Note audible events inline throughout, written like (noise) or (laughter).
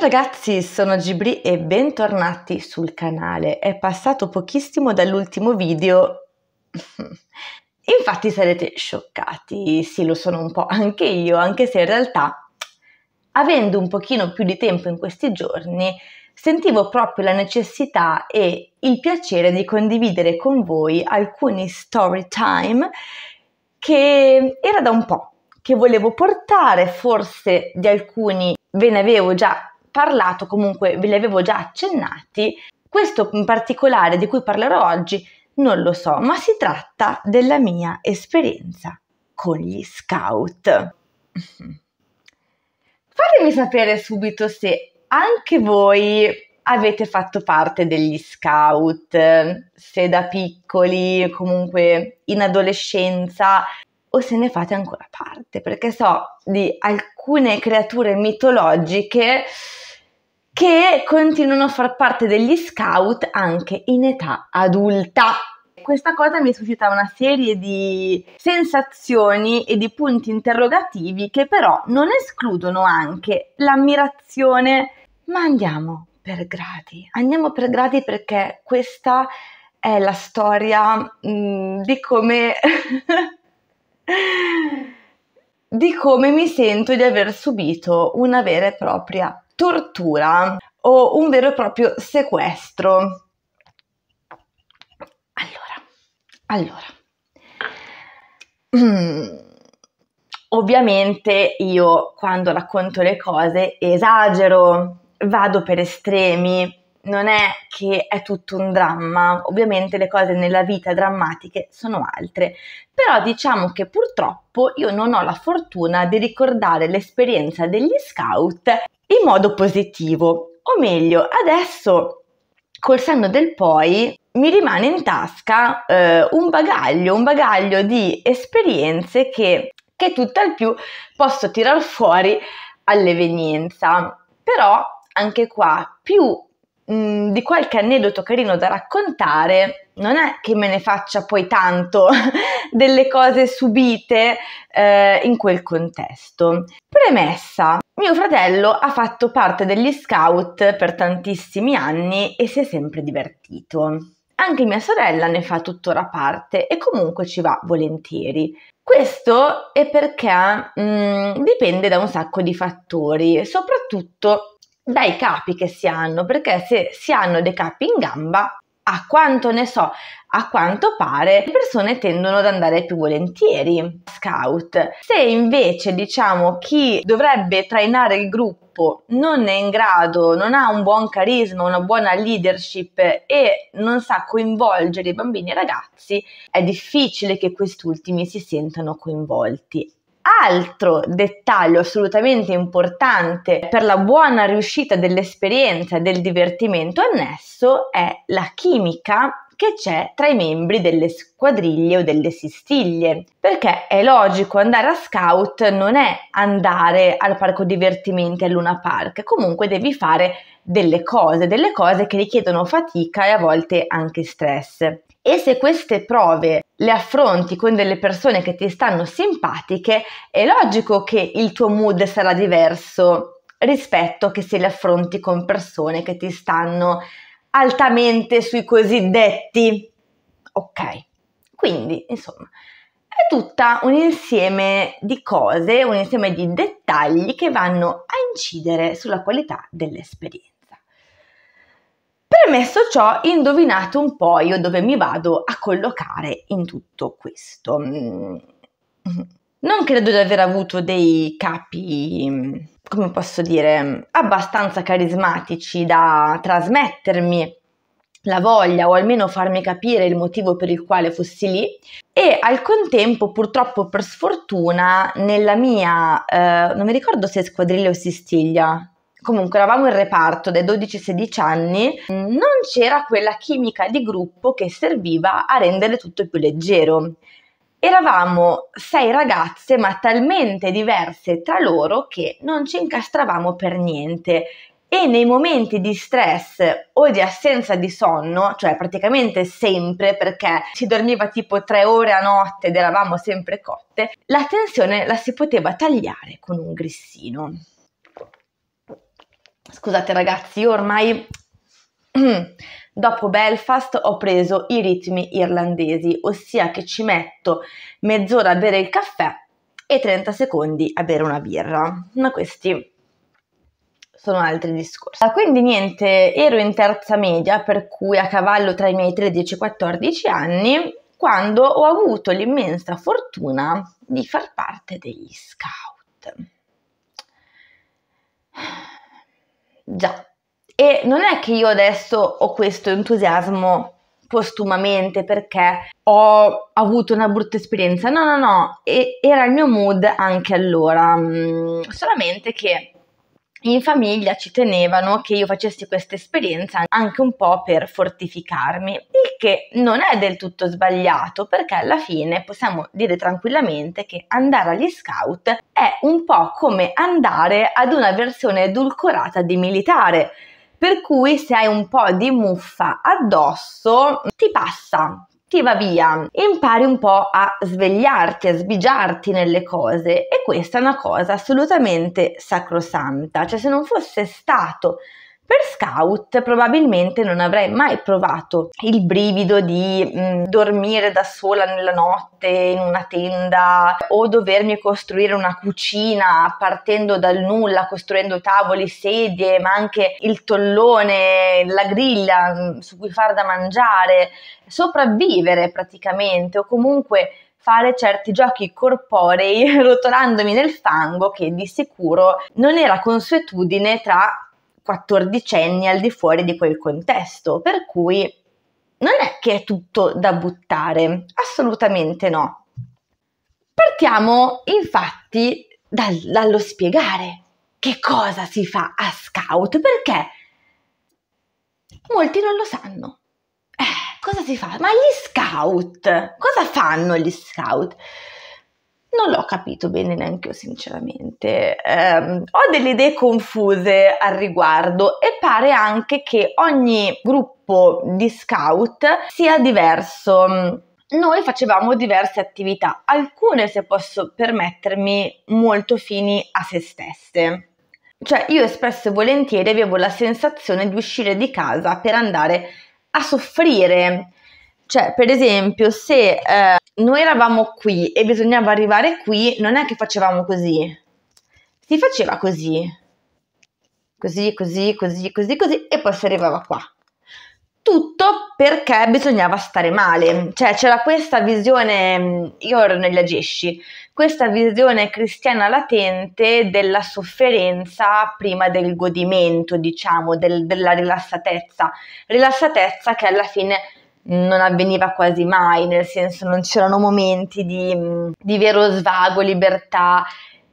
Ciao ragazzi, sono Gibri e bentornati sul canale. È passato pochissimo dall'ultimo video. (laughs) Infatti sarete scioccati, sì lo sono un po' anche io, anche se in realtà, avendo un pochino più di tempo in questi giorni, sentivo proprio la necessità e il piacere di condividere con voi alcuni story time che era da un po' che volevo portare, forse di alcuni ve ne avevo già parlato, comunque ve li avevo già accennati. Questo in particolare di cui parlerò oggi non lo so, ma si tratta della mia esperienza con gli scout. (laughs) Fatemi sapere subito se anche voi avete fatto parte degli scout, se da piccoli, comunque in adolescenza, o se ne fate ancora parte, perché so di alcune creature mitologiche che continuano a far parte degli scout anche in età adulta. Questa cosa mi suscita una serie di sensazioni e di punti interrogativi che però non escludono anche l'ammirazione. Ma andiamo per gradi, andiamo per gradi perché questa è la storia mh, mm, di come (laughs) di come mi sento di aver subito una vera e propria tortura o un vero e proprio sequestro. Allora, allora. Mm. Ovviamente io quando racconto le cose esagero, vado per estremi, non è che è tutto un dramma, ovviamente le cose nella vita drammatiche sono altre, però diciamo che purtroppo io non ho la fortuna di ricordare l'esperienza degli scout in modo positivo. O meglio, adesso col senno del poi mi rimane in tasca eh, un bagaglio, un bagaglio di esperienze che, che tutt'al più posso tirar fuori all'evenienza. Però anche qua più Mm, di qualche aneddoto carino da raccontare, non è che me ne faccia poi tanto (laughs) delle cose subite eh, in quel contesto. Premessa, mio fratello ha fatto parte degli scout per tantissimi anni e si è sempre divertito. Anche mia sorella ne fa tuttora parte e comunque ci va volentieri. Questo è perché mh, mm, dipende da un sacco di fattori, soprattutto dai capi che si hanno, perché se si hanno dei capi in gamba, a quanto ne so, a quanto pare le persone tendono ad andare più volentieri scout. Se invece diciamo chi dovrebbe trainare il gruppo non è in grado, non ha un buon carisma, una buona leadership e non sa coinvolgere i bambini e i ragazzi, è difficile che quest'ultimi si sentano coinvolti. Altro dettaglio assolutamente importante per la buona riuscita dell'esperienza e del divertimento annesso è la chimica che c'è tra i membri delle squadriglie o delle sistiglie. Perché è logico, andare a scout non è andare al parco divertimenti a Luna Park, comunque devi fare delle cose, delle cose che richiedono fatica e a volte anche stress e se queste prove le affronti con delle persone che ti stanno simpatiche, è logico che il tuo mood sarà diverso rispetto che se le affronti con persone che ti stanno altamente sui cosiddetti. Ok, quindi insomma è tutta un insieme di cose, un insieme di dettagli che vanno a incidere sulla qualità dell'esperienza. Premesso ciò, indovinate un po' io dove mi vado a collocare in tutto questo. Mm. Non credo di aver avuto dei capi, mm, come posso dire, abbastanza carismatici da trasmettermi la voglia o almeno farmi capire il motivo per il quale fossi lì e al contempo purtroppo per sfortuna nella mia eh, non mi ricordo se squadriglia o sistiglia comunque eravamo in reparto dai 12-16 anni, non c'era quella chimica di gruppo che serviva a rendere tutto più leggero. Eravamo sei ragazze, ma talmente diverse tra loro che non ci incastravamo per niente e nei momenti di stress o di assenza di sonno, cioè praticamente sempre perché ci dormiva tipo tre ore a notte ed eravamo sempre cotte, la tensione la si poteva tagliare con un grissino. Scusate ragazzi, io ormai (clears throat) dopo Belfast ho preso i ritmi irlandesi, ossia che ci metto mezz'ora a bere il caffè e 30 secondi a bere una birra. Ma questi sono altri discorsi. Ah, quindi niente, ero in terza media, per cui a cavallo tra i miei 13 e 14 anni, quando ho avuto l'immensa fortuna di far parte degli scout. Già. E non è che io adesso ho questo entusiasmo postumamente perché ho avuto una brutta esperienza. No, no, no, e, era il mio mood anche allora. Mm, solamente che in famiglia ci tenevano che io facessi questa esperienza anche un po' per fortificarmi, il che non è del tutto sbagliato perché alla fine possiamo dire tranquillamente che andare agli scout è un po' come andare ad una versione edulcorata di militare. Per cui se hai un po' di muffa addosso ti passa, ti va via, impari un po' a svegliarti, a sbigiarti nelle cose e questa è una cosa assolutamente sacrosanta, cioè se non fosse stato per scout probabilmente non avrei mai provato il brivido di mh, mm, dormire da sola nella notte in una tenda o dovermi costruire una cucina partendo dal nulla, costruendo tavoli, sedie, ma anche il tollone, la griglia mm, su cui far da mangiare, sopravvivere praticamente o comunque fare certi giochi corporei (laughs) rotolandomi nel fango che di sicuro non era consuetudine tra quattordicenni al di fuori di quel contesto, per cui non è che è tutto da buttare, assolutamente no. Partiamo infatti dal, dallo spiegare che cosa si fa a scout, perché molti non lo sanno. Eh, cosa si fa? Ma gli scout, cosa fanno gli scout? Non l'ho capito bene neanche io, sinceramente. Eh, ho delle idee confuse al riguardo e pare anche che ogni gruppo di scout sia diverso noi facevamo diverse attività, alcune, se posso permettermi, molto fini a se stesse. Cioè, io spesso e volentieri avevo la sensazione di uscire di casa per andare a soffrire, cioè, per esempio, se eh, noi eravamo qui e bisognava arrivare qui, non è che facevamo così. Si faceva così. Così, così, così, così, così e poi si arrivava qua. Tutto perché bisognava stare male, cioè c'era questa visione, io ero negli agesci, questa visione cristiana latente della sofferenza prima del godimento, diciamo, del, della rilassatezza, rilassatezza che alla fine non avveniva quasi mai, nel senso non c'erano momenti di, di vero svago, libertà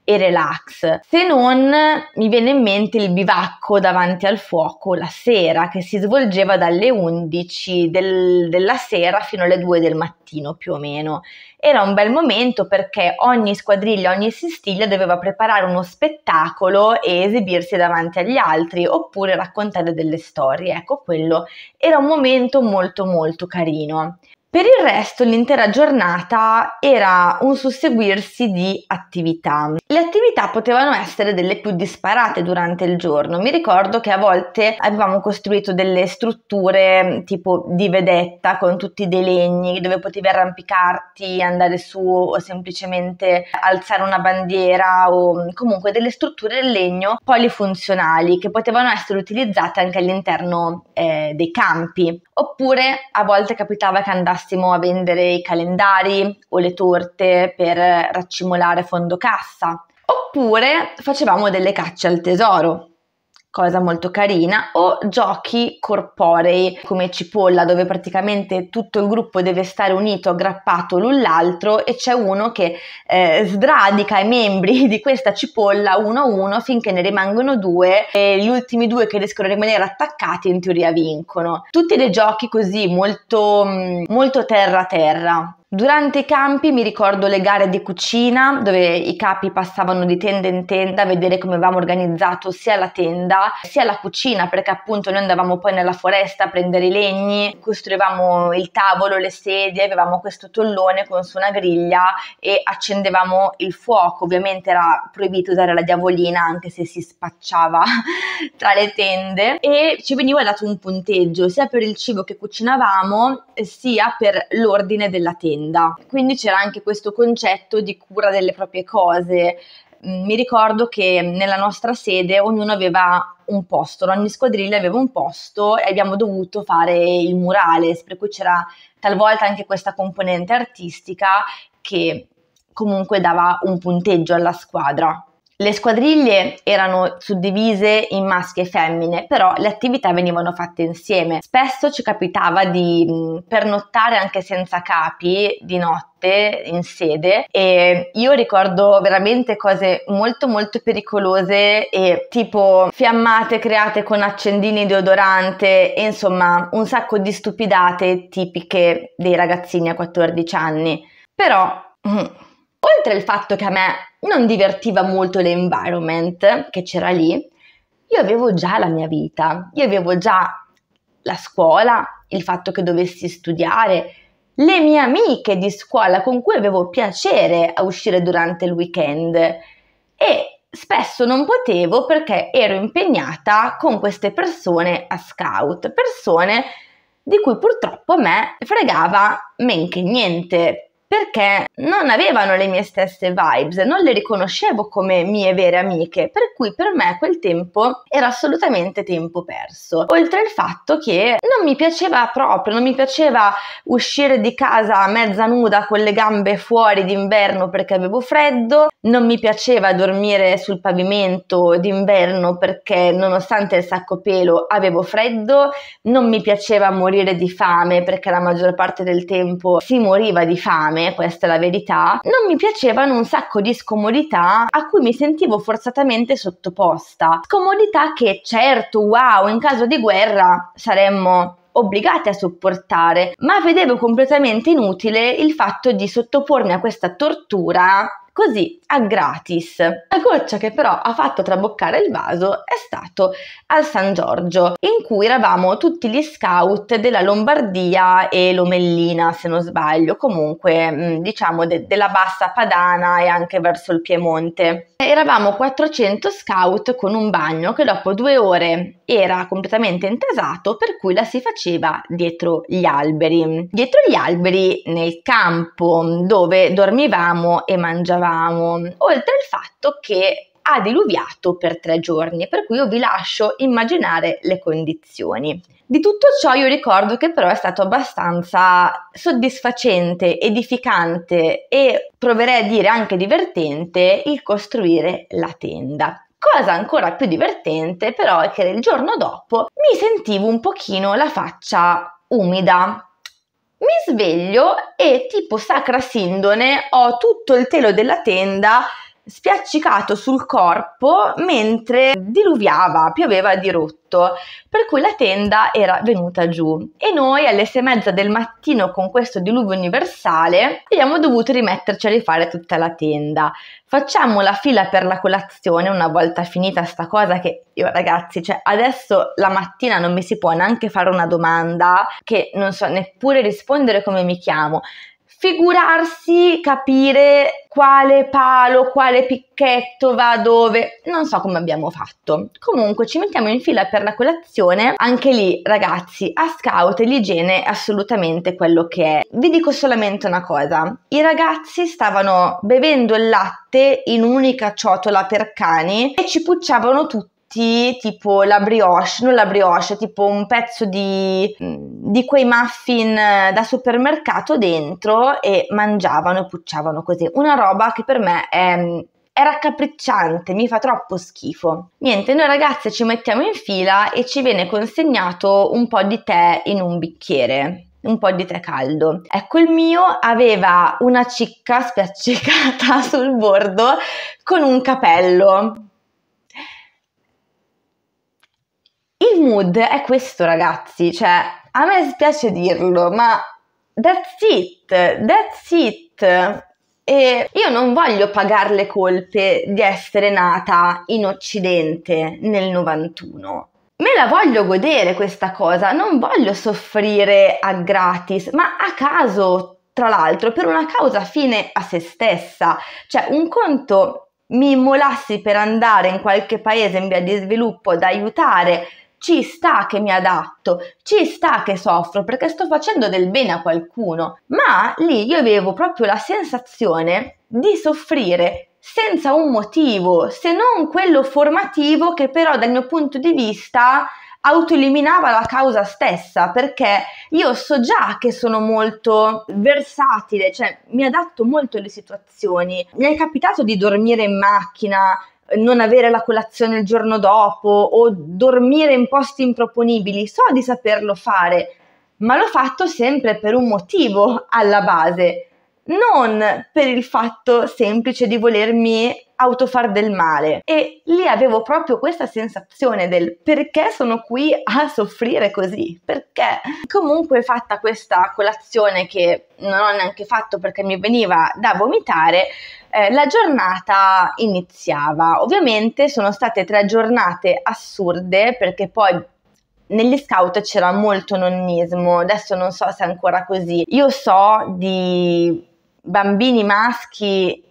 e relax, se non mi viene in mente il bivacco davanti al fuoco la sera che si svolgeva dalle 11 del, della sera fino alle 2 del mattino più o meno. Era un bel momento perché ogni squadriglia, ogni sistiglia doveva preparare uno spettacolo e esibirsi davanti agli altri oppure raccontare delle storie. Ecco, quello era un momento molto molto carino. Per il resto l'intera giornata era un susseguirsi di attività. Le attività potevano essere delle più disparate durante il giorno. Mi ricordo che a volte avevamo costruito delle strutture tipo di vedetta con tutti dei legni dove potevi arrampicarti, andare su o semplicemente alzare una bandiera o comunque delle strutture in legno polifunzionali che potevano essere utilizzate anche all'interno eh, dei campi. Oppure a volte capitava che andassimo massimo a vendere i calendari o le torte per raccimolare fondo cassa. Oppure facevamo delle cacce al tesoro, cosa molto carina, o giochi corporei come cipolla dove praticamente tutto il gruppo deve stare unito, aggrappato l'un l'altro e c'è uno che eh, sdradica i membri (laughs) di questa cipolla uno a uno finché ne rimangono due e gli ultimi due che riescono a rimanere attaccati in teoria vincono. Tutti dei giochi così molto, mm, molto terra terra. Durante i campi mi ricordo le gare di cucina dove i capi passavano di tenda in tenda a vedere come avevamo organizzato sia la tenda sia la cucina perché appunto noi andavamo poi nella foresta a prendere i legni, costruivamo il tavolo, le sedie, avevamo questo tollone con su una griglia e accendevamo il fuoco, ovviamente era proibito usare la diavolina anche se si spacciava (laughs) tra le tende e ci veniva dato un punteggio sia per il cibo che cucinavamo sia per l'ordine della tenda azienda. Quindi c'era anche questo concetto di cura delle proprie cose. Mm, mi ricordo che nella nostra sede ognuno aveva un posto, ogni squadriglia aveva un posto e abbiamo dovuto fare il murales, per cui c'era talvolta anche questa componente artistica che comunque dava un punteggio alla squadra. Le squadriglie erano suddivise in maschi e femmine, però le attività venivano fatte insieme. Spesso ci capitava di pernottare anche senza capi di notte in sede e io ricordo veramente cose molto molto pericolose e tipo fiammate create con accendini deodorante e insomma un sacco di stupidate tipiche dei ragazzini a 14 anni. Però oltre al fatto che a me non divertiva molto l'environment che c'era lì, io avevo già la mia vita, io avevo già la scuola, il fatto che dovessi studiare, le mie amiche di scuola con cui avevo piacere a uscire durante il weekend e spesso non potevo perché ero impegnata con queste persone a scout, persone di cui purtroppo a me fregava men che niente, perché non avevano le mie stesse vibes, non le riconoscevo come mie vere amiche, per cui per me quel tempo era assolutamente tempo perso. Oltre al fatto che non mi piaceva proprio, non mi piaceva uscire di casa mezza nuda con le gambe fuori d'inverno perché avevo freddo, non mi piaceva dormire sul pavimento d'inverno perché nonostante il sacco pelo avevo freddo, non mi piaceva morire di fame perché la maggior parte del tempo si moriva di fame questa è la verità, non mi piacevano un sacco di scomodità a cui mi sentivo forzatamente sottoposta. Scomodità che certo, wow, in caso di guerra saremmo obbligate a sopportare, ma vedevo completamente inutile il fatto di sottopormi a questa tortura così a gratis. La goccia che però ha fatto traboccare il vaso è stato al San Giorgio, in cui eravamo tutti gli scout della Lombardia e l'Omellina, se non sbaglio, comunque mm, diciamo de- della bassa padana e anche verso il Piemonte. Eravamo 400 scout con un bagno che dopo due ore era completamente intasato, per cui la si faceva dietro gli alberi. Dietro gli alberi nel campo dove dormivamo e mangiavamo dicevamo, oltre al fatto che ha diluviato per tre giorni, per cui io vi lascio immaginare le condizioni. Di tutto ciò io ricordo che però è stato abbastanza soddisfacente, edificante e proverei a dire anche divertente il costruire la tenda. Cosa ancora più divertente però è che il giorno dopo mi sentivo un pochino la faccia umida, mi sveglio e tipo sacra sindone ho tutto il telo della tenda spiaccicato sul corpo mentre diluviava, pioveva a dirotto, per cui la tenda era venuta giù e noi alle sei e mezza del mattino con questo diluvio universale abbiamo dovuto rimetterci a rifare tutta la tenda. Facciamo la fila per la colazione una volta finita sta cosa che io ragazzi, cioè adesso la mattina non mi si può neanche fare una domanda che non so neppure rispondere come mi chiamo figurarsi capire quale palo, quale picchetto va dove, non so come abbiamo fatto. Comunque ci mettiamo in fila per la colazione, anche lì ragazzi, a scout l'igiene è assolutamente quello che è. Vi dico solamente una cosa, i ragazzi stavano bevendo il latte in un'unica ciotola per cani e ci pucciavano tutti fritti, tipo la brioche, non la brioche, tipo un pezzo di, mm, di quei muffin eh, da supermercato dentro e mangiavano e pucciavano così. Una roba che per me è è mm, raccapricciante, mi fa troppo schifo. Niente, noi ragazze ci mettiamo in fila e ci viene consegnato un po' di tè in un bicchiere. Un po' di tè caldo. Ecco, il mio aveva una cicca spiaccicata (laughs) sul bordo con un capello Il mood è questo, ragazzi, cioè a me spiace dirlo, ma that's it, that's it. E io non voglio pagare le colpe di essere nata in Occidente nel 91. Me la voglio godere questa cosa, non voglio soffrire a gratis, ma a caso, tra l'altro, per una causa fine a se stessa. Cioè, un conto mi immolassi per andare in qualche paese in via di sviluppo ad aiutare ci sta che mi adatto, ci sta che soffro perché sto facendo del bene a qualcuno, ma lì io avevo proprio la sensazione di soffrire senza un motivo, se non quello formativo che però dal mio punto di vista autoeliminava la causa stessa perché io so già che sono molto versatile, cioè mi adatto molto alle situazioni. Mi è capitato di dormire in macchina, non avere la colazione il giorno dopo o dormire in posti improponibili, so di saperlo fare, ma l'ho fatto sempre per un motivo alla base non per il fatto semplice di volermi autofar del male. E lì avevo proprio questa sensazione del perché sono qui a soffrire così, perché comunque fatta questa colazione che non ho neanche fatto perché mi veniva da vomitare, eh, la giornata iniziava. Ovviamente sono state tre giornate assurde perché poi negli scout c'era molto nonnismo, adesso non so se è ancora così. Io so di bambini maschi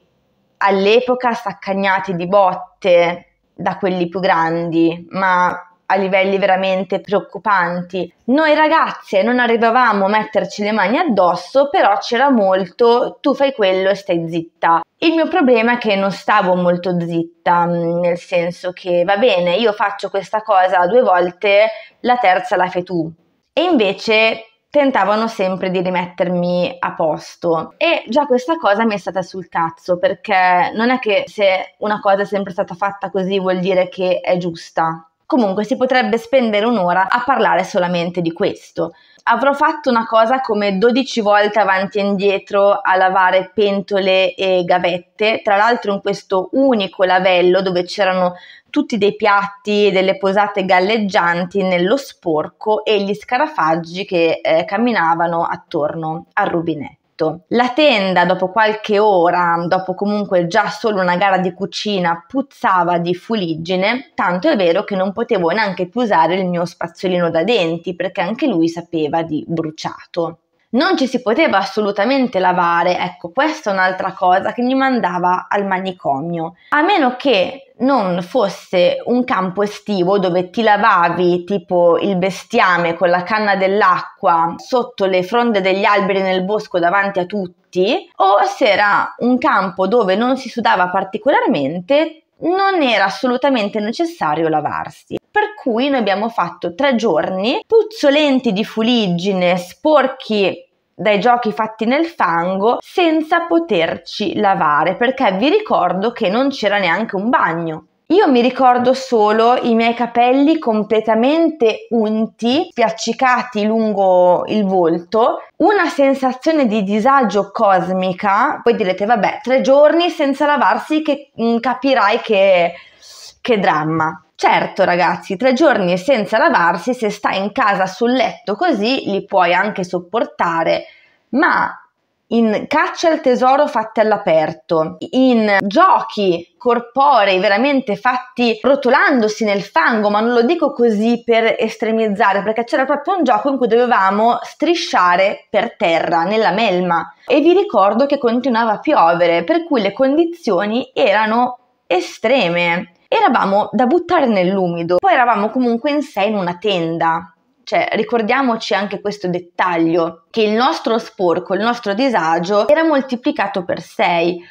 all'epoca saccagnati di botte da quelli più grandi, ma a livelli veramente preoccupanti. Noi ragazze non arrivavamo a metterci le mani addosso, però c'era molto tu fai quello e stai zitta. Il mio problema è che non stavo molto zitta, mm, nel senso che va bene, io faccio questa cosa due volte, la terza la fai tu. E invece tentavano sempre di rimettermi a posto e già questa cosa mi è stata sul cazzo perché non è che se una cosa è sempre stata fatta così vuol dire che è giusta Comunque si potrebbe spendere un'ora a parlare solamente di questo. Avrò fatto una cosa come 12 volte avanti e indietro a lavare pentole e gavette, tra l'altro in questo unico lavello dove c'erano tutti dei piatti e delle posate galleggianti nello sporco e gli scarafaggi che eh, camminavano attorno al rubinetto letto. La tenda, dopo qualche ora, dopo comunque già solo una gara di cucina, puzzava di fuliggine, tanto è vero che non potevo neanche più usare il mio spazzolino da denti perché anche lui sapeva di bruciato. Non ci si poteva assolutamente lavare, ecco, questa è un'altra cosa che mi mandava al manicomio. A meno che non fosse un campo estivo dove ti lavavi tipo il bestiame con la canna dell'acqua sotto le fronde degli alberi nel bosco davanti a tutti, o se era un campo dove non si sudava particolarmente, non era assolutamente necessario lavarsi. Per cui noi abbiamo fatto tre giorni puzzolenti di fuliggine, sporchi dai giochi fatti nel fango senza poterci lavare perché vi ricordo che non c'era neanche un bagno. Io mi ricordo solo i miei capelli completamente unti, spiaccicati lungo il volto, una sensazione di disagio cosmica. Poi direte, vabbè, tre giorni senza lavarsi che mh, mm, capirai che, che dramma. Certo ragazzi, tre giorni senza lavarsi, se stai in casa sul letto così, li puoi anche sopportare, ma in caccia al tesoro fatte all'aperto, in giochi corporei veramente fatti rotolandosi nel fango, ma non lo dico così per estremizzare, perché c'era proprio un gioco in cui dovevamo strisciare per terra, nella melma. E vi ricordo che continuava a piovere, per cui le condizioni erano estreme. Eravamo da buttare nell'umido, poi eravamo comunque in sé in una tenda, cioè, ricordiamoci anche questo dettaglio, che il nostro sporco, il nostro disagio era moltiplicato per sei,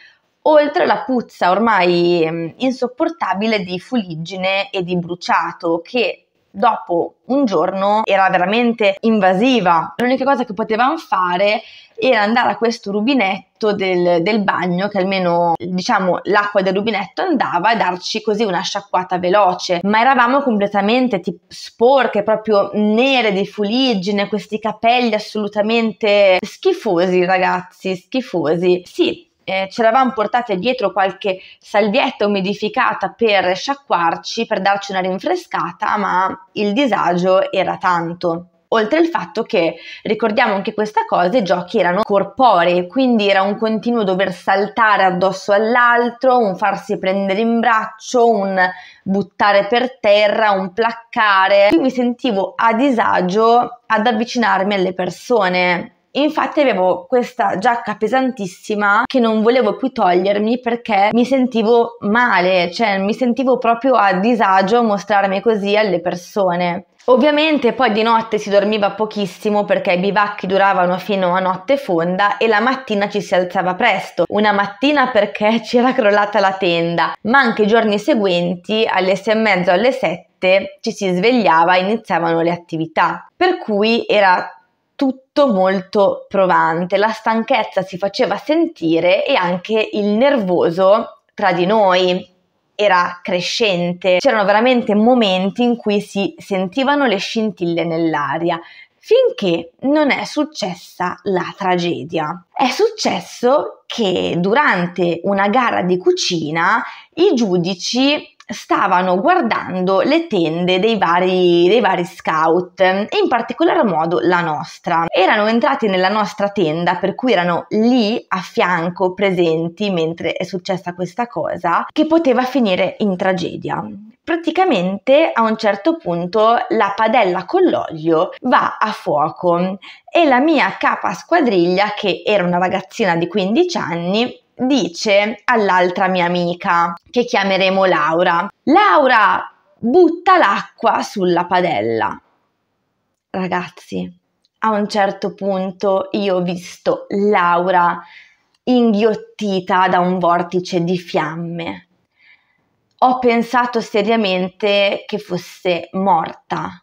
oltre alla puzza ormai insopportabile di fuliggine e di bruciato che dopo un giorno era veramente invasiva. L'unica cosa che potevamo fare era andare a questo rubinetto del, del bagno, che almeno diciamo l'acqua del rubinetto andava e darci così una sciacquata veloce. Ma eravamo completamente tipo, sporche, proprio nere di fuliggine, questi capelli assolutamente schifosi, ragazzi, schifosi. Sì, eh, ci eravamo portate dietro qualche salvietta umidificata per sciacquarci, per darci una rinfrescata, ma il disagio era tanto. Oltre il fatto che, ricordiamo anche questa cosa, i giochi erano corporei, quindi era un continuo dover saltare addosso all'altro, un farsi prendere in braccio, un buttare per terra, un placcare. Io mi sentivo a disagio ad avvicinarmi alle persone infatti avevo questa giacca pesantissima che non volevo più togliermi perché mi sentivo male, cioè mi sentivo proprio a disagio mostrarmi così alle persone. Ovviamente poi di notte si dormiva pochissimo perché i bivacchi duravano fino a notte fonda e la mattina ci si alzava presto, una mattina perché (laughs) c'era crollata la tenda, ma anche i giorni seguenti alle sei e mezzo alle sette ci si svegliava e iniziavano le attività, per cui era tutto molto provante, la stanchezza si faceva sentire e anche il nervoso tra di noi era crescente, c'erano veramente momenti in cui si sentivano le scintille nell'aria, finché non è successa la tragedia. È successo che durante una gara di cucina i giudici stavano guardando le tende dei vari, dei vari scout e in particolar modo la nostra. Erano entrati nella nostra tenda, per cui erano lì a fianco presenti mentre è successa questa cosa, che poteva finire in tragedia. Praticamente a un certo punto la padella con l'olio va a fuoco e la mia capa squadriglia, che era una ragazzina di 15 anni, dice all'altra mia amica, che chiameremo Laura, Laura butta l'acqua sulla padella. Ragazzi, a un certo punto io ho visto Laura inghiottita da un vortice di fiamme. Ho pensato seriamente che fosse morta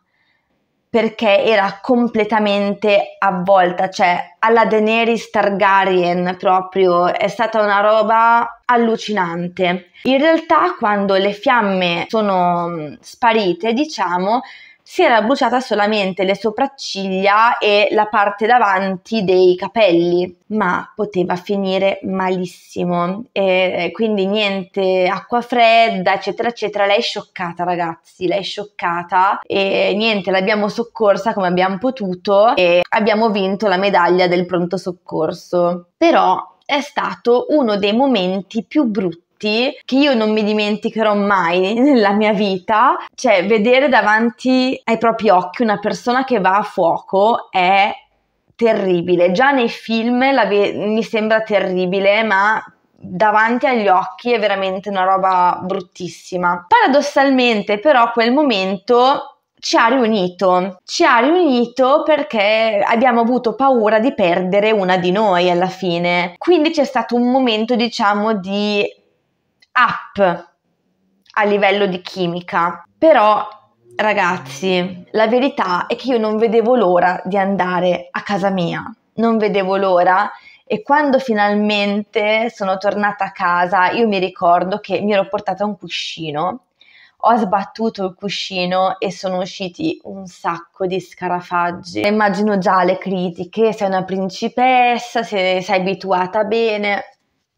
perché era completamente avvolta, cioè alla Daenerys Targaryen proprio, è stata una roba allucinante. In realtà quando le fiamme sono mm, sparite, diciamo, si era bruciata solamente le sopracciglia e la parte davanti dei capelli, ma poteva finire malissimo. E eh, quindi niente, acqua fredda, eccetera, eccetera. Lei è scioccata, ragazzi, lei è scioccata e niente, l'abbiamo soccorsa come abbiamo potuto e abbiamo vinto la medaglia del pronto soccorso. Però è stato uno dei momenti più brutti tutti, che io non mi dimenticherò mai (laughs) nella mia vita, cioè vedere davanti ai propri occhi una persona che va a fuoco è terribile. Già nei film ve- mi sembra terribile, ma davanti agli occhi è veramente una roba bruttissima. Paradossalmente, però, quel momento ci ha riunito, ci ha riunito perché abbiamo avuto paura di perdere una di noi alla fine. Quindi c'è stato un momento, diciamo, di up a livello di chimica. Però, ragazzi, la verità è che io non vedevo l'ora di andare a casa mia, non vedevo l'ora e quando finalmente sono tornata a casa, io mi ricordo che mi ero portata un cuscino ho sbattuto il cuscino e sono usciti un sacco di scarafaggi. Immagino già le critiche, sei una principessa, sei, sei abituata bene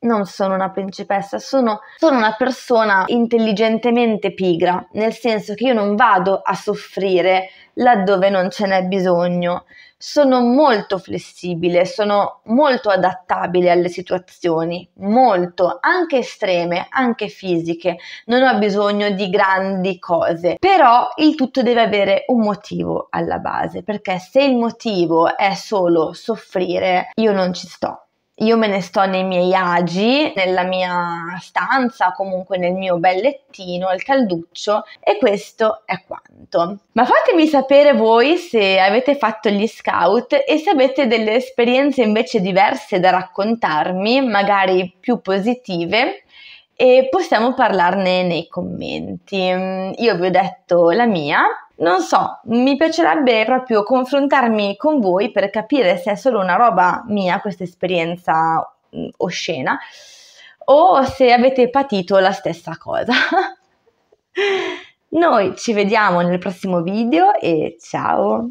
non sono una principessa, sono, sono, una persona intelligentemente pigra, nel senso che io non vado a soffrire laddove non ce n'è bisogno. Sono molto flessibile, sono molto adattabile alle situazioni, molto, anche estreme, anche fisiche. Non ho bisogno di grandi cose, però il tutto deve avere un motivo alla base, perché se il motivo è solo soffrire, io non ci sto io me ne sto nei miei agi, nella mia stanza, comunque nel mio bel lettino, al calduccio e questo è quanto. Ma fatemi sapere voi se avete fatto gli scout e se avete delle esperienze invece diverse da raccontarmi, magari più positive e possiamo parlarne nei commenti. Io vi ho detto la mia, non so, mi piacerebbe proprio confrontarmi con voi per capire se è solo una roba mia questa esperienza mm, oscena o se avete patito la stessa cosa. (laughs) Noi ci vediamo nel prossimo video e ciao!